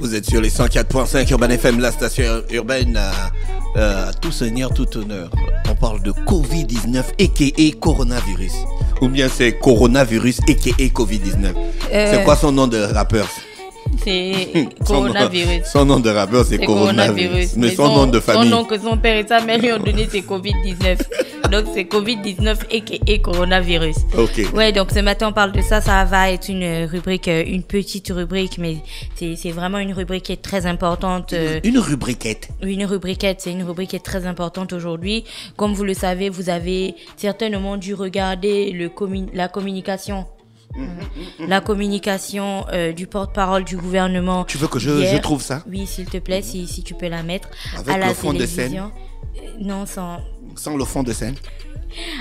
Vous êtes sur les 104.5 Urban FM, la station urbaine euh, à, tout seigneur, tout honneur. On parle de Covid-19 et coronavirus. Ou bien c'est coronavirus et Covid-19. Euh. C'est quoi son nom de rappeur c'est coronavirus. Son, nom de rappeur, c'est coronavirus. Mais, son, son, nom de famille. Son nom que son père et sa mère lui ont donné, c'est Covid-19 donc c'est Covid-19 et, et, coronavirus. Ok. Ouais, donc ce matin, on parle de ça. Ça va être une rubrique, euh, une petite rubrique, mais c'est vraiment une rubrique qui est très importante. Euh, une, rubriquette. Une rubriquette, c'est une rubrique qui est très importante aujourd'hui. Comme vous le savez, vous avez certainement dû regarder le la communication Mm-hmm. La communication euh, du porte-parole du gouvernement. Tu veux que je, trouve ça Oui, s'il te plaît, si, tu peux la mettre. à la fond de scène euh, Non, sans. Sans le fond de scène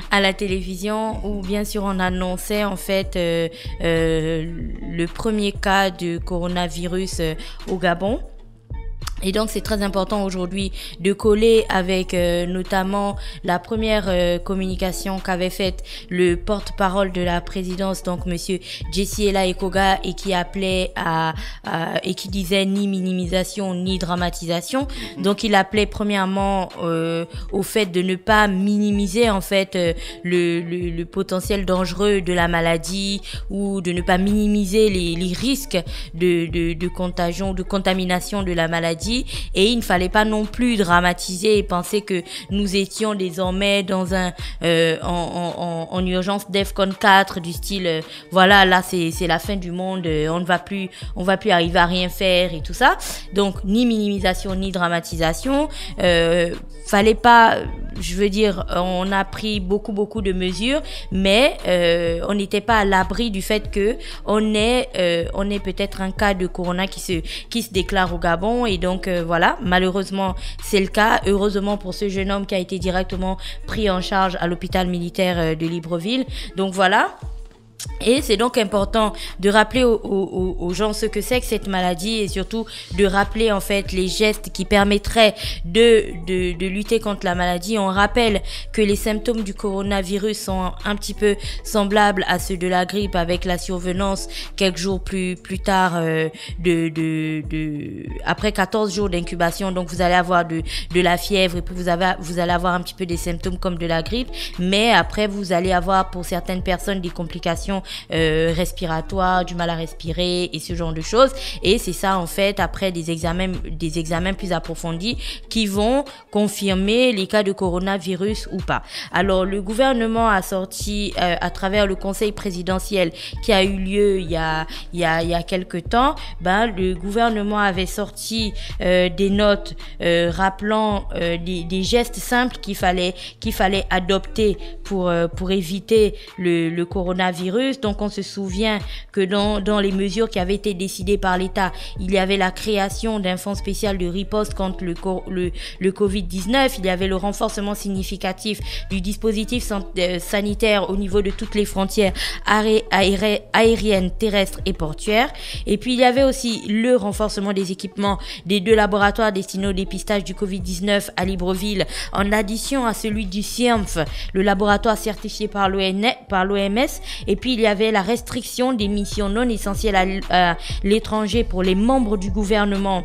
à la télévision où bien sûr on annonçait en fait euh, le premier cas de coronavirus au Gabon. Et donc c'est très important aujourd'hui de coller avec euh, notamment la première euh, communication qu'avait faite le porte-parole de la présidence, donc Monsieur Jessiela Ekoga, et qui appelait à, et qui disait ni minimisation ni dramatisation. Donc il appelait premièrement euh, au fait de ne pas minimiser en fait le, potentiel dangereux de la maladie ou de ne pas minimiser les, risques de contagion, de contamination de la maladie et il ne fallait pas non plus dramatiser et penser que nous étions désormais dans un euh, en, urgence DEFCON 4 du style euh, voilà là c'est la fin du monde, euh, on ne va plus on va plus arriver à rien faire et tout ça. Donc ni minimisation ni dramatisation. fallait pas, je veux dire, on a pris beaucoup beaucoup de mesures, mais on n'était pas à l'abri du fait que on est on est peut-être un cas de corona qui se qui se déclare au Gabon et donc donc euh, voilà, malheureusement, c'est le cas. Heureusement pour ce jeune homme qui a été directement pris en charge à l'hôpital militaire euh, de Libreville. Donc voilà. Et c'est donc important de rappeler aux, gens ce que c'est que cette maladie et surtout de rappeler en fait les gestes qui permettraient de, de, de, lutter contre la maladie. On rappelle que les symptômes du coronavirus sont un petit peu semblables à ceux de la grippe avec la survenance quelques jours plus, plus tard euh, de, de, de, après 14 jours d'incubation. Donc vous allez avoir de, de la fièvre et puis vous, avez, vous allez avoir un petit peu des symptômes comme de la grippe. Mais après vous allez avoir pour certaines personnes des complications euh, respiratoire, du mal à respirer et ce genre de choses. Et c'est ça en fait après des examens, des examens plus approfondis qui vont confirmer les cas de coronavirus ou pas. Alors le gouvernement a sorti euh, à travers le conseil présidentiel qui a eu lieu il y a, il y a, il y a quelques temps, ben, le gouvernement avait sorti euh, des notes rappelant des, gestes simples qu'il fallait, qu'il fallait adopter pour, pour éviter le coronavirus donc on se souvient que dans, dans les mesures qui avaient été décidées par l'État, il y avait la création d'un fonds spécial de riposte contre le, le, le Covid-19, il y avait le renforcement significatif du dispositif euh, sanitaire au niveau de toutes les frontières aériennes, terrestres et portuaires. Et puis il y avait aussi le renforcement des équipements des deux laboratoires destinés au dépistage du Covid-19 à Libreville, en addition à celui du CIEMF, le laboratoire certifié par l'OMS. E, et puis il y avait la restriction des missions non essentielles à euh, l'étranger pour les membres du gouvernement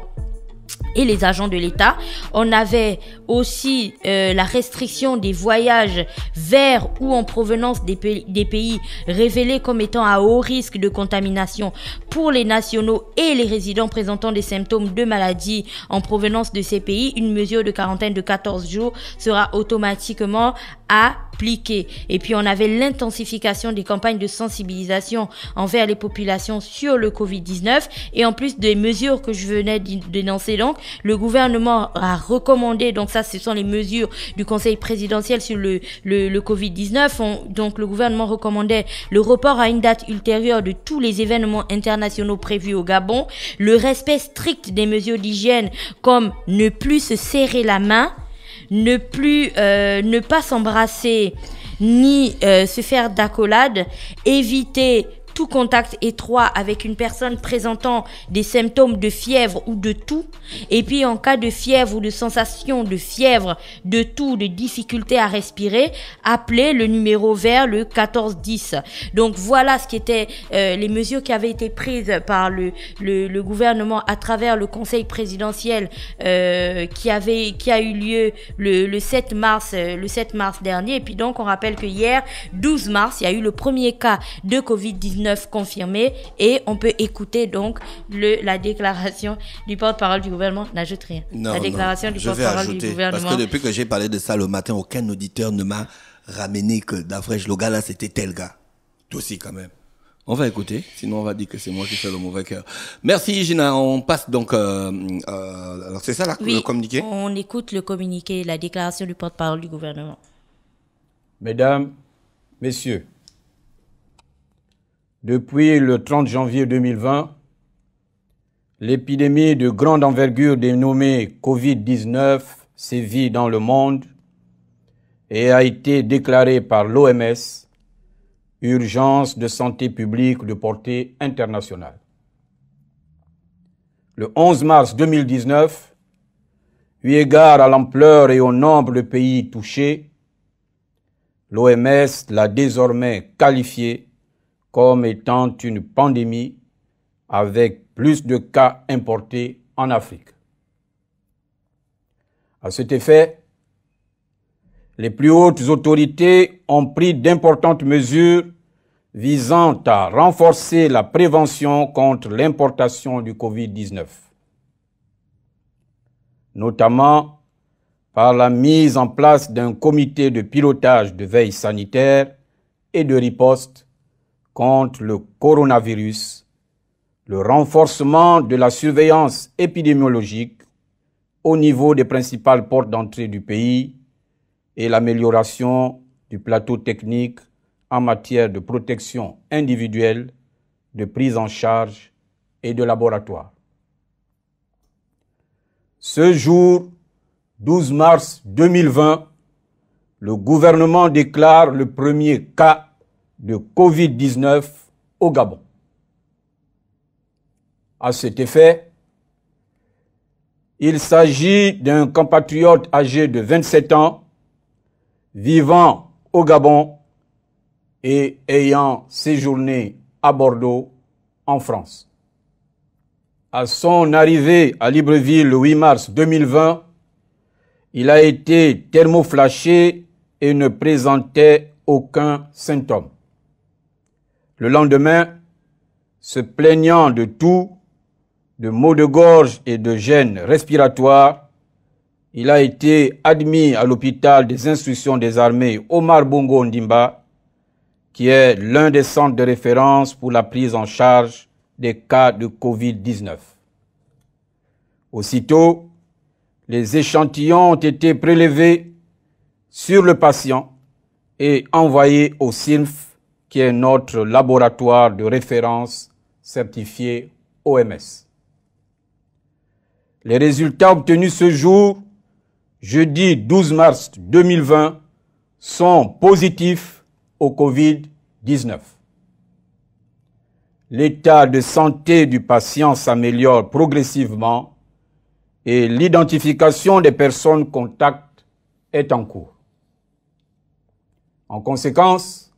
et les agents de l'État. On avait aussi euh, la restriction des voyages vers ou en provenance des pays, des pays, révélés comme étant à haut risque de contamination pour les nationaux et les résidents présentant des symptômes de maladie en provenance de ces pays. Une mesure de quarantaine de 14 jours sera automatiquement à et puis on avait l'intensification des campagnes de sensibilisation envers les populations sur le Covid-19. Et en plus des mesures que je venais d'énoncer, donc, le gouvernement a recommandé, donc ça ce sont les mesures du Conseil présidentiel sur le, le, le Covid-19. Donc le gouvernement recommandait le report à une date ultérieure de tous les événements internationaux prévus au Gabon, le respect strict des mesures d'hygiène comme ne plus se serrer la main, ne plus, euh, ne pas s'embrasser ni euh, se faire d'accolade. éviter tout contact étroit avec une personne présentant des symptômes de fièvre ou de toux. Et puis en cas de fièvre ou de sensation de fièvre, de toux, de difficulté à respirer, appelez le numéro vert le 1410. Donc voilà ce qui était euh, les mesures qui avaient été prises par le, le, gouvernement à travers le conseil présidentiel euh, qui avait qui a eu lieu le, 7 mars euh, le 7 mars dernier. Et puis donc on rappelle que hier 12 mars, il y a eu le premier cas de Covid-19 confirmé et on peut écouter donc le, la déclaration du porte-parole du gouvernement. N'ajoute rien. la déclaration du porte-parole du gouvernement. Parce que depuis que j'ai parlé de ça le matin, aucun auditeur ne m'a ramené que d'Afresh, le gars là, c'était tel gars. Toi aussi quand même. On va écouter, sinon on va dire que c'est moi qui fais le mauvais cœur. Merci Gina, on passe donc... Euh, euh, alors c'est ça la, le communiqué On écoute le communiqué, la déclaration du porte-parole du gouvernement. Mesdames, Messieurs, depuis le 30 janvier 2020, l'épidémie de grande envergure dénommée COVID-19 sévit dans le monde et a été déclarée par l'OMS urgence de santé publique de portée internationale. Le 11 mars 2019, eu égard à l'ampleur et au nombre de pays touchés, l'OMS l'a désormais qualifiée comme étant une pandémie avec plus de cas importés en Afrique. À cet effet, les plus hautes autorités ont pris d'importantes mesures visant à renforcer la prévention contre l'importation du Covid-19, notamment par la mise en place d'un comité de pilotage de veille sanitaire et de riposte contre le coronavirus, le renforcement de la surveillance épidémiologique au niveau des principales portes d'entrée du pays et l'amélioration du plateau technique en matière de protection individuelle, de prise en charge et de laboratoire. Ce jour, 12 mars 2020, le gouvernement déclare le premier cas de Covid-19 au Gabon. À cet effet, il s'agit d'un compatriote âgé de 27 ans, vivant au Gabon et ayant séjourné à Bordeaux, en France. À son arrivée à Libreville le 8 mars 2020, il a été thermoflashé et ne présentait aucun symptôme. Le lendemain, se plaignant de tout, de maux de gorge et de gêne respiratoire, il a été admis à l'hôpital des instructions des armées Omar Bongo Ndimba, qui est l'un des centres de référence pour la prise en charge des cas de Covid-19. Aussitôt, les échantillons ont été prélevés sur le patient et envoyés au CINF qui est notre laboratoire de référence certifié OMS. Les résultats obtenus ce jour, jeudi 12 mars 2020, sont positifs au Covid-19. L'état de santé du patient s'améliore progressivement et l'identification des personnes contacts est en cours. En conséquence,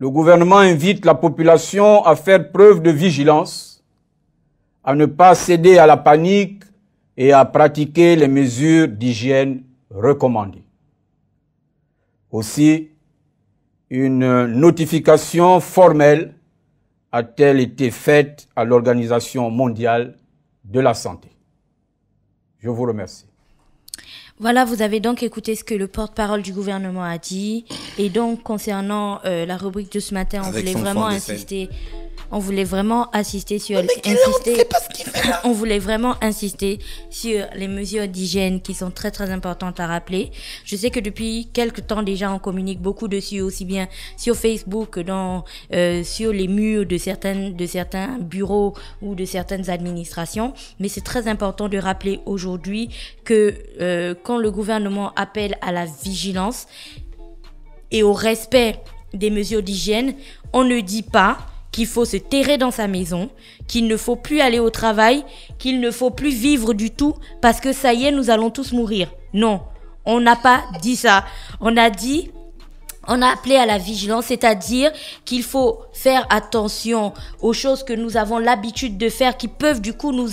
le gouvernement invite la population à faire preuve de vigilance, à ne pas céder à la panique et à pratiquer les mesures d'hygiène recommandées. Aussi, une notification formelle a-t-elle été faite à l'Organisation mondiale de la santé. Je vous remercie. Voilà, vous avez donc écouté ce que le porte-parole du gouvernement a dit. Et donc, concernant euh, la rubrique de ce matin, on voulait vraiment insister on voulait vraiment sur insister, on, voulait vraiment insister sur les mesures d'hygiène qui sont très très importantes à rappeler. Je sais que depuis quelques temps déjà on communique beaucoup dessus aussi bien sur Facebook que dans euh, sur les murs de certaines de certains bureaux ou de certaines administrations, mais c'est très important de rappeler aujourd'hui que euh, quand le gouvernement appelle à la vigilance et au respect des mesures d'hygiène, on ne dit pas qu'il faut se terrer dans sa maison, qu'il ne faut plus aller au travail, qu'il ne faut plus vivre du tout parce que ça y est, nous allons tous mourir. Non, on n'a pas dit ça. On a dit on a appelé à la vigilance, c'est-à-dire qu'il faut faire attention aux choses que nous avons l'habitude de faire qui peuvent du coup nous,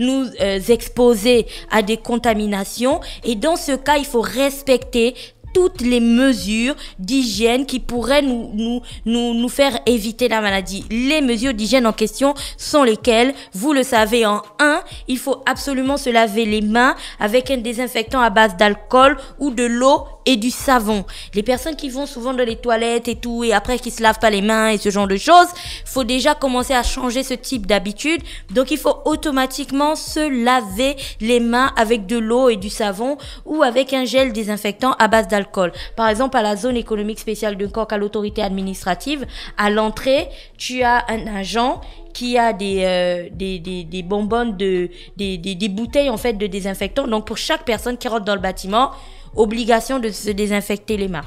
nous euh, exposer à des contaminations. Et dans ce cas, il faut respecter toutes les mesures d'hygiène qui pourraient nous, nous, faire éviter la maladie. Les mesures d'hygiène en question sont lesquelles Vous le savez, en un, il faut absolument se laver les mains avec un désinfectant à base d'alcool ou de l'eau et du savon. Les personnes qui vont souvent dans les toilettes et tout, et après qui se lavent pas les mains et ce genre de choses, faut déjà commencer à changer ce type d'habitude. Donc il faut automatiquement se laver les mains avec de l'eau et du savon ou avec un gel désinfectant à base d'alcool. Par exemple, à la zone économique spéciale de Coq, à l'autorité administrative, à l'entrée, tu as un agent qui a des, euh, des, des, bonbonnes, de, des, des bouteilles en fait de désinfectant. Donc pour chaque personne qui rentre dans le bâtiment, obligation de se désinfecter les mains.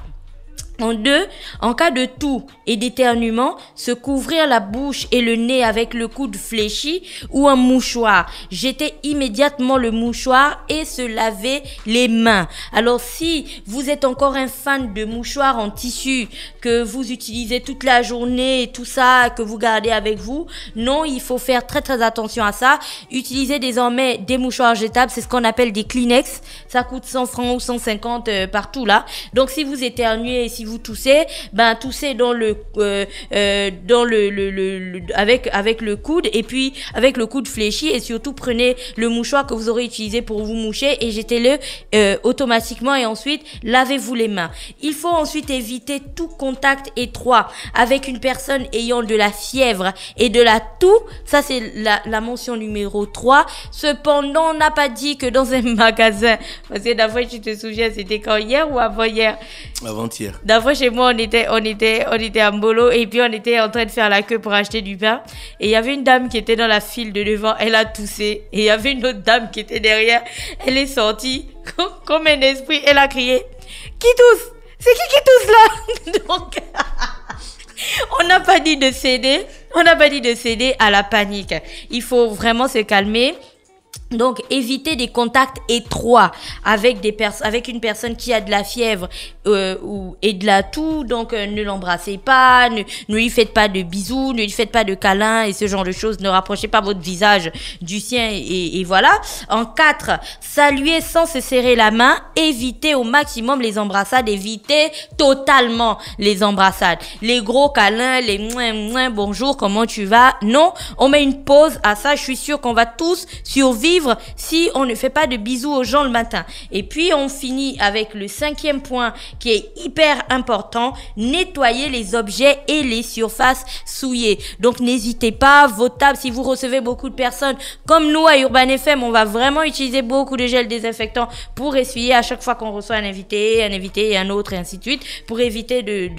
En deux, en cas de toux et d'éternuement, se couvrir la bouche et le nez avec le coude fléchi ou un mouchoir, jeter immédiatement le mouchoir et se laver les mains. Alors si vous êtes encore un fan de mouchoirs en tissu que vous utilisez toute la journée tout ça que vous gardez avec vous, non, il faut faire très très attention à ça. Utilisez désormais des mouchoirs jetables, c'est ce qu'on appelle des Kleenex. Ça coûte 100 francs ou 150 euh, partout là. Donc si vous éternuez si vous vous toussez, ben toussez dans le euh, euh dans le, le, avec avec le coude et puis avec le coude fléchi et surtout prenez le mouchoir que vous aurez utilisé pour vous moucher et jetez-le euh, automatiquement et ensuite lavez-vous les mains. Il faut ensuite éviter tout contact étroit avec une personne ayant de la fièvre et de la toux. Ça c'est la, la mention numéro 3. Cependant, on n'a pas dit que dans un magasin parce que la fois je te souviens, c'était quand hier ou avant-hier Avant-hier. D'après chez moi, on était, on était, on était à Mbolo et puis on était en train de faire la queue pour acheter du pain. Et il y avait une dame qui était dans la file de devant, elle a toussé. Et il y avait une autre dame qui était derrière, elle est sortie comme un esprit, elle a crié Qui tousse C'est qui qui tousse là Donc. On n'a pas dit de céder, on n'a pas dit de céder à la panique. Il faut vraiment se calmer. Donc, éviter des contacts étroits avec, des avec une personne qui a de la fièvre euh, ou, et de la toux. Donc, euh, ne l'embrassez pas, ne, lui faites pas de bisous, ne lui faites pas de câlins et ce genre de choses. Ne rapprochez pas votre visage du sien et, et voilà. En 4, saluer sans se serrer la main. Évitez au maximum les embrassades. Évitez totalement les embrassades. Les gros câlins, les moins moins bonjour, comment tu vas Non, on met une pause à ça. Je suis sûre qu'on va tous survivre si on ne fait pas de bisous aux gens le matin. Et puis on finit avec le cinquième point qui est hyper important, nettoyer les objets et les surfaces souillées. Donc n'hésitez pas, vos tables, si vous recevez beaucoup de personnes, comme nous à Urban FM, on va vraiment utiliser beaucoup de gel désinfectant pour essuyer à chaque fois qu'on reçoit un invité, un invité et un autre et ainsi de suite, pour éviter de,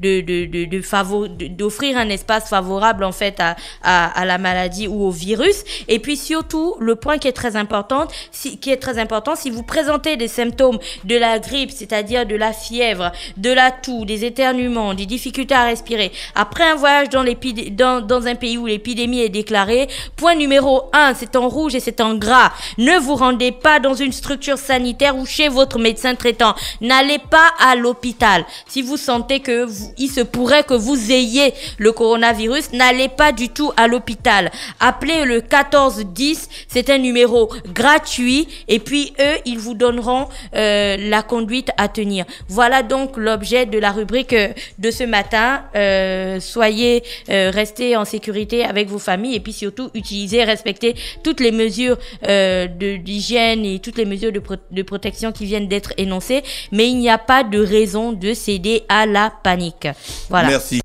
de, d'offrir un espace favorable en fait à, à, à la maladie ou au virus. Et puis surtout, le point qui est très importante, si, qui est très important. Si vous présentez des symptômes de la grippe, c'est-à-dire de la fièvre, de la toux, des éternuements, des difficultés à respirer, après un voyage dans, dans, dans un pays où l'épidémie est déclarée, point numéro 1, c'est en rouge et c'est en gras. Ne vous rendez pas dans une structure sanitaire ou chez votre médecin traitant. N'allez pas à l'hôpital. Si vous sentez que vous, il se pourrait que vous ayez le coronavirus, n'allez pas du tout à l'hôpital. Appelez le 1410, c'est un numéro gratuit et puis eux, ils vous donneront euh, la conduite à tenir. Voilà donc l'objet de la rubrique euh, de ce matin. Euh, soyez, restés en sécurité avec vos familles et puis surtout utilisez, respectez toutes les mesures de d'hygiène et toutes les mesures de, protection qui viennent d'être énoncées. Mais il n'y a pas de raison de céder à la panique. Voilà. Merci.